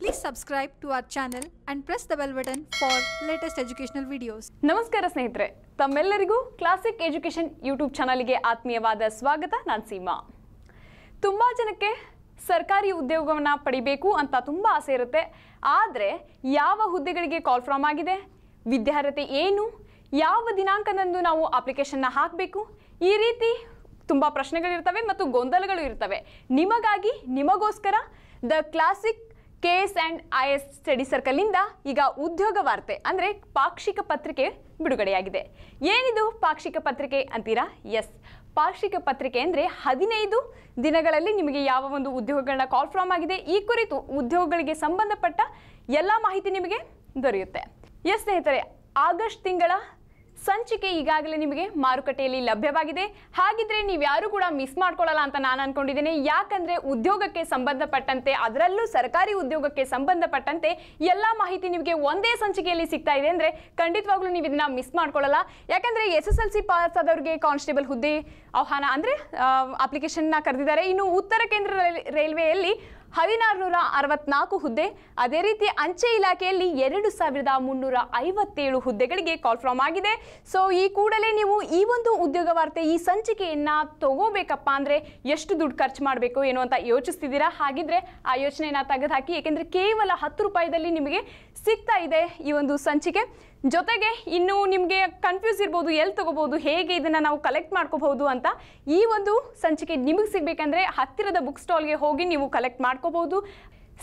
Please subscribe to our channel and press the bell button for latest educational videos. ನಮಸ್ಕಾರ ಸ್ನೇಹಿತರೆ ತಮ್ಮೆಲ್ಲರಿಗೂ classic education YouTube ಚಾನಲ್ಗೆ ಆತ್ಮೀಯವಾದ ಸ್ವಾಗತ ನಾನು ಸೀಮಾ ತುಂಬ ಜನಕ್ಕೆ ಸರ್ಕಾರಿ ಉದ್ಯೋಗವನ್ನು ಪಡಿಬೇಕು ಅಂತ ತುಂಬ ಆಸೆ ಇರುತ್ತೆ ಆದರೆ ಯಾವ ಹುದ್ದೆಗಳಿಗೆ ಕಾಲ್ ಫ್ರಾಮ್ ಆಗಿದೆ ವಿದ್ಯಾರ್ಹತೆ ಏನು ಯಾವ ದಿನಾಂಕದಂದು ನಾವು ಅಪ್ಲಿಕೇಶನ್ನ ಹಾಕಬೇಕು ಈ ರೀತಿ ತುಂಬ ಪ್ರಶ್ನೆಗಳಿರ್ತವೆ ಮತ್ತು ಗೊಂದಲಗಳು ಇರ್ತವೆ ನಿಮಗಾಗಿ ನಿಮಗೋಸ್ಕರ the classic K S and I S study ಸರ್ಕಲ್ನಿಂದ ಈಗ ಉದ್ಯೋಗ ವಾರ್ತೆ ಅಂದರೆ ಪಾಕ್ಷಿಕ ಪತ್ರಿಕೆ ಬಿಡುಗಡೆಯಾಗಿದೆ ಏನಿದು ಪಾಕ್ಷಿಕ ಪತ್ರಿಕೆ ಅಂತೀರಾ ಎಸ್ ಪಾಕ್ಷಿಕ ಪತ್ರಿಕೆ ಅಂದರೆ ಹದಿನೈದು ದಿನಗಳಲ್ಲಿ ನಿಮಗೆ ಯಾವ ಒಂದು ಉದ್ಯೋಗಗಳನ್ನ ಕಾಲ್ ಫ್ರಾಮ್ ಆಗಿದೆ ಈ ಕುರಿತು ಉದ್ಯೋಗಗಳಿಗೆ ಸಂಬಂಧಪಟ್ಟ ಎಲ್ಲ ಮಾಹಿತಿ ನಿಮಗೆ ದೊರೆಯುತ್ತೆ ಎಸ್ ಸ್ನೇಹಿತರೆ ಆಗಸ್ಟ್ ತಿಂಗಳ ಸಂಚಿಕೆ ಈಗಾಗಲೇ ನಿಮಗೆ ಮಾರುಕಟ್ಟೆಯಲ್ಲಿ ಲಭ್ಯವಾಗಿದೆ ಹಾಗಿದ್ರೆ ನೀವ್ಯಾರು ಕೂಡ ಮಿಸ್ ಮಾಡ್ಕೊಳ್ಳಲ್ಲ ಅಂತ ನಾನು ಅನ್ಕೊಂಡಿದ್ದೇನೆ ಯಾಕಂದ್ರೆ ಉದ್ಯೋಗಕ್ಕೆ ಸಂಬಂಧಪಟ್ಟಂತೆ ಅದರಲ್ಲೂ ಸರ್ಕಾರಿ ಉದ್ಯೋಗಕ್ಕೆ ಸಂಬಂಧಪಟ್ಟಂತೆ ಎಲ್ಲ ಮಾಹಿತಿ ನಿಮಗೆ ಒಂದೇ ಸಂಚಿಕೆಯಲ್ಲಿ ಸಿಗ್ತಾ ಇದೆ ಅಂದ್ರೆ ಖಂಡಿತವಾಗ್ಲೂ ನೀವು ಇದನ್ನ ಮಿಸ್ ಮಾಡ್ಕೊಳ್ಳಲ್ಲ ಯಾಕಂದ್ರೆ S S L C pass ಆದವರಿಗೆ ಕಾನ್ಸ್ಟೇಬಲ್ ಹುದ್ದೆ ಆಹ್ವಾನ ಅಂದ್ರೆ ಅಪ್ಲಿಕೇಶನ್ನ ಕರೆದಿದ್ದಾರೆ ಇನ್ನು ಉತ್ತರ ಕೇಂದ್ರ ರೈಲ್ವೆಯಲ್ಲಿ ಹದಿನಾರುನೂರ ಅರವತ್ನಾಲ್ಕು ಹುದ್ದೆ ಅದೇ ರೀತಿ ಅಂಚೆ ಇಲಾಖೆಯಲ್ಲಿ ಎರಡು ಸಾವಿರದ ಮುನ್ನೂರ ಐವತ್ತೇಳು ಹುದ್ದೆಗಳಿಗೆ ಫ್ರಮ್ ಆಗಿದೆ ಸೊ ಈ ಕೂಡಲೇ ನೀವು ಈ ಒಂದು ಉದ್ಯೋಗ ವಾರ್ತೆ ಈ ಸಂಚಿಕೆಯನ್ನು ತಗೋಬೇಕಪ್ಪ ಅಂದರೆ ಎಷ್ಟು ದುಡ್ಡು ಖರ್ಚು ಮಾಡಬೇಕು ಏನು ಅಂತ ಯೋಚಿಸ್ತಿದ್ದೀರಾ ಹಾಗಿದ್ರೆ ಆ ಯೋಚನೆಯನ್ನು ತೆಗೆದುಹಾಕಿ ಏಕೆಂದರೆ ಕೇವಲ ಹತ್ತು ರೂಪಾಯಿದಲ್ಲಿ ನಿಮಗೆ ಸಿಗ್ತಾ ಇದೆ ಈ ಒಂದು ಸಂಚಿಕೆ ಜೊತೆಗೆ ಇನ್ನು ನಿಮಗೆ ಕನ್ಫ್ಯೂಸ್ ಇರ್ಬೋದು ಎಲ್ಲಿ ತೊಗೋಬೋದು ಹೇಗೆ ಇದನ್ನು ನಾವು ಕಲೆಕ್ಟ್ ಮಾಡ್ಕೋಬಹುದು ಅಂತ ಈ ಒಂದು ಸಂಚಿಕೆ ನಿಮಗೆ ಸಿಗಬೇಕಂದ್ರೆ ಹತ್ತಿರದ ಬುಕ್ ಸ್ಟಾಲ್ಗೆ ಹೋಗಿ ನೀವು ಕಲೆಕ್ಟ್ ಮಾಡಿ ಮಾಡ್ಕೋಬಹುದು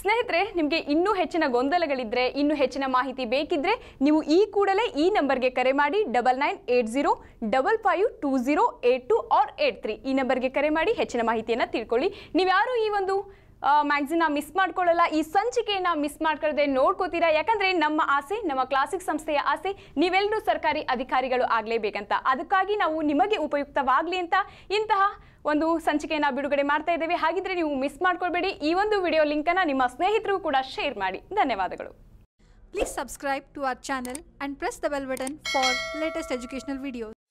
ಸ್ನೇಹಿತರೆ ನಿಮಗೆ ಇನ್ನೂ ಹೆಚ್ಚಿನ ಗೊಂದಲಗಳಿದ್ರೆ ಇನ್ನೂ ಹೆಚ್ಚಿನ ಮಾಹಿತಿ ಬೇಕಿದ್ರೆ ನೀವು ಈ ಕೂಡಲೇ ಈ ನಂಬರ್ಗೆ ಕರೆ ಮಾಡಿ double nine eight zero double five two zero eight two or eight three ಈ ನಂಬರ್ಗೆ ಕರೆ ಮಾಡಿ ಹೆಚ್ಚಿನ ಮಾಹಿತಿಯನ್ನು ತಿಳ್ಕೊಳ್ಳಿ ನೀವ್ಯಾರು ಈ ಒಂದು ಮ್ಯಾಗ್ಝಿನ್ನ ಮಿಸ್ ಮಾಡ್ಕೊಳ್ಳಲ್ಲ ಈ ಸಂಚಿಕೆಯನ್ನು ಮಿಸ್ ಮಾಡ್ಕೊಳ್ಳದೆ ನೋಡ್ಕೋತೀರಾ ಯಾಕಂದರೆ ನಮ್ಮ ಆಸೆ ನಮ್ಮ ಕ್ಲಾಸಿಕ್ ಸಂಸ್ಥೆಯ ಆಸೆ ನೀವೆಲ್ಲರೂ ಸರ್ಕಾರಿ ಅಧಿಕಾರಿಗಳು ಆಗಲೇಬೇಕಂತ ಅದಕ್ಕಾಗಿ ನಾವು ನಿಮಗೆ ಉಪಯುಕ್ತವಾಗಲಿ ಅಂತ ಇಂತಹ ಒಂದು ಸಂಚಿಕೆಯನ್ನು ಬಿಡುಗಡೆ ಮಾಡ್ತಾ ಇದ್ದೇವೆ ಹಾಗಿದ್ರೆ ನೀವು ಮಿಸ್ ಮಾಡ್ಕೊಳ್ಬೇಡಿ ಈ ಒಂದು ವಿಡಿಯೋ ಲಿಂಕನ್ನು ನಿಮ್ಮ ಸ್ನೇಹಿತರು ಕೂಡ ಶೇರ್ ಮಾಡಿ ಧನ್ಯವಾದಗಳು please subscribe to our channel and press the bell button for latest educational video